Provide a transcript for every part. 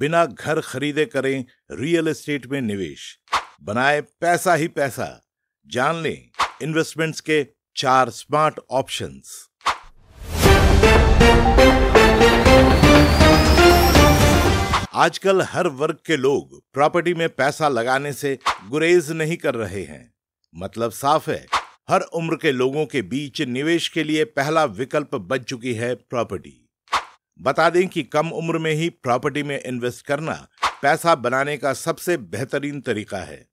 बिना घर खरीदे करें रियल एस्टेट में निवेश बनाए पैसा ही पैसा जान लें इन्वेस्टमेंट्स के चार स्मार्ट ऑप्शंस आजकल हर वर्ग के लोग प्रॉपर्टी में पैसा लगाने से गुरेज नहीं कर रहे हैं मतलब साफ है हर उम्र के लोगों के बीच निवेश के लिए पहला विकल्प बन चुकी है प्रॉपर्टी बता दें कि कम उम्र में ही प्रॉपर्टी में इन्वेस्ट करना पैसा बनाने का सबसे बेहतरीन तरीका है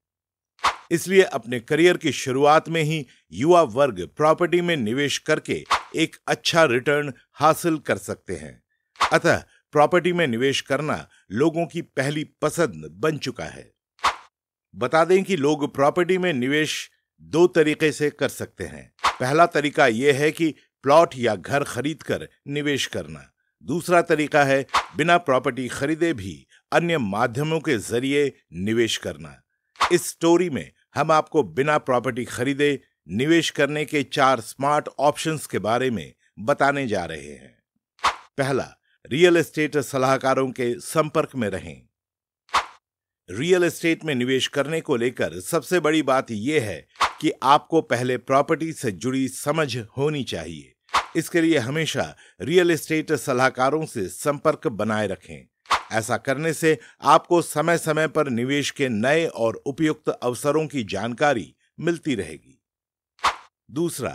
इसलिए अपने करियर की शुरुआत में ही युवा वर्ग प्रॉपर्टी में निवेश करके एक अच्छा रिटर्न हासिल कर सकते हैं अतः प्रॉपर्टी में निवेश करना लोगों की पहली पसंद बन चुका है बता दें कि लोग प्रॉपर्टी में निवेश दो तरीके से कर सकते हैं पहला तरीका यह है कि प्लॉट या घर खरीदकर निवेश करना दूसरा तरीका है बिना प्रॉपर्टी खरीदे भी अन्य माध्यमों के जरिए निवेश करना इस स्टोरी में हम आपको बिना प्रॉपर्टी खरीदे निवेश करने के चार स्मार्ट ऑप्शंस के बारे में बताने जा रहे हैं पहला रियल एस्टेट सलाहकारों के संपर्क में रहें रियल एस्टेट में निवेश करने को लेकर सबसे बड़ी बात यह है कि आपको पहले प्रॉपर्टी से जुड़ी समझ होनी चाहिए इसके लिए हमेशा रियल एस्टेट सलाहकारों से संपर्क बनाए रखें ऐसा करने से आपको समय समय पर निवेश के नए और उपयुक्त अवसरों की जानकारी मिलती रहेगी दूसरा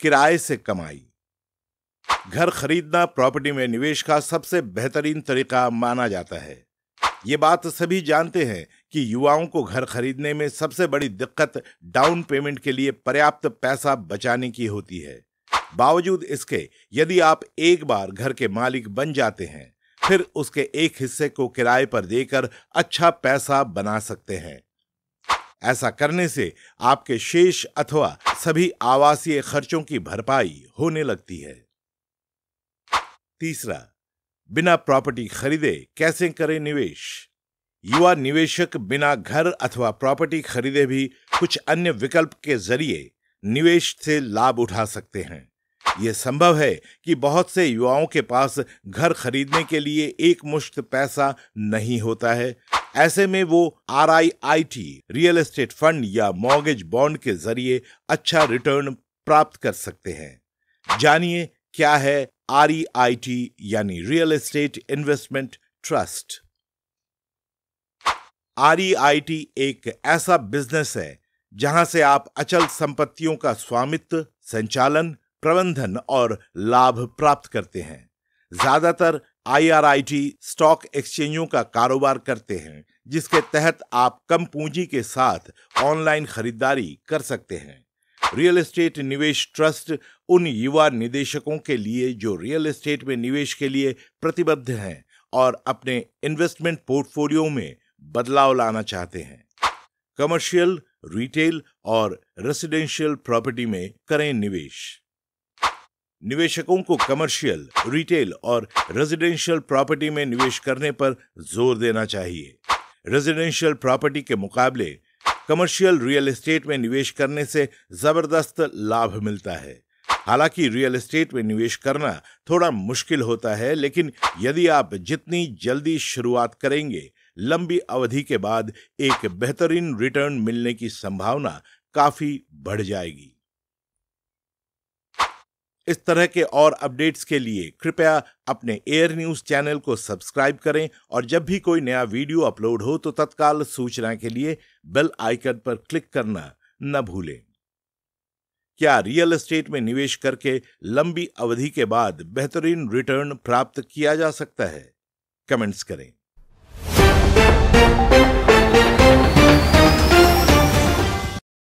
किराए से कमाई घर खरीदना प्रॉपर्टी में निवेश का सबसे बेहतरीन तरीका माना जाता है ये बात सभी जानते हैं कि युवाओं को घर खरीदने में सबसे बड़ी दिक्कत डाउन पेमेंट के लिए पर्याप्त पैसा बचाने की होती है बावजूद इसके यदि आप एक बार घर के मालिक बन जाते हैं फिर उसके एक हिस्से को किराए पर देकर अच्छा पैसा बना सकते हैं ऐसा करने से आपके शेष अथवा सभी आवासीय खर्चों की भरपाई होने लगती है तीसरा बिना प्रॉपर्टी खरीदे कैसे करें निवेश युवा निवेशक बिना घर अथवा प्रॉपर्टी खरीदे भी कुछ अन्य विकल्प के जरिए निवेश से लाभ उठा सकते हैं ये संभव है कि बहुत से युवाओं के पास घर खरीदने के लिए एक मुश्त पैसा नहीं होता है ऐसे में वो आर रियल एस्टेट फंड या मॉर्गेज बॉन्ड के जरिए अच्छा रिटर्न प्राप्त कर सकते हैं जानिए क्या है आर यानी real estate investment trust R एक ऐसा बिजनेस है जहां से आप अचल संपत्तियों का स्वामित्व संचालन प्रबंधन और लाभ प्राप्त करते हैं ज्यादातर आईआरआईटी स्टॉक एक्सचेंजों का कारोबार करते हैं जिसके तहत आप कम पूंजी के साथ ऑनलाइन खरीदारी कर सकते हैं रियल एस्टेट निवेश ट्रस्ट उन युवा निदेशकों के लिए जो रियल एस्टेट में निवेश के लिए प्रतिबद्ध हैं और अपने इन्वेस्टमेंट पोर्टफोलियो में बदलाव लाना चाहते हैं कमर्शियल रिटेल और रेसिडेंशियल प्रॉपर्टी में करें निवेश निवेशकों को कमर्शियल रिटेल और रेजिडेंशियल प्रॉपर्टी में निवेश करने पर जोर देना चाहिए रेजिडेंशियल प्रॉपर्टी के मुकाबले कमर्शियल रियल एस्टेट में निवेश करने से जबरदस्त लाभ मिलता है हालांकि रियल एस्टेट में निवेश करना थोड़ा मुश्किल होता है लेकिन यदि आप जितनी जल्दी शुरुआत करेंगे लंबी अवधि के बाद एक बेहतरीन रिटर्न मिलने की संभावना काफी बढ़ जाएगी इस तरह के और अपडेट्स के लिए कृपया अपने एयर न्यूज चैनल को सब्सक्राइब करें और जब भी कोई नया वीडियो अपलोड हो तो तत्काल सूचना के लिए बेल आइकन पर क्लिक करना न भूलें क्या रियल एस्टेट में निवेश करके लंबी अवधि के बाद बेहतरीन रिटर्न प्राप्त किया जा सकता है कमेंट्स करें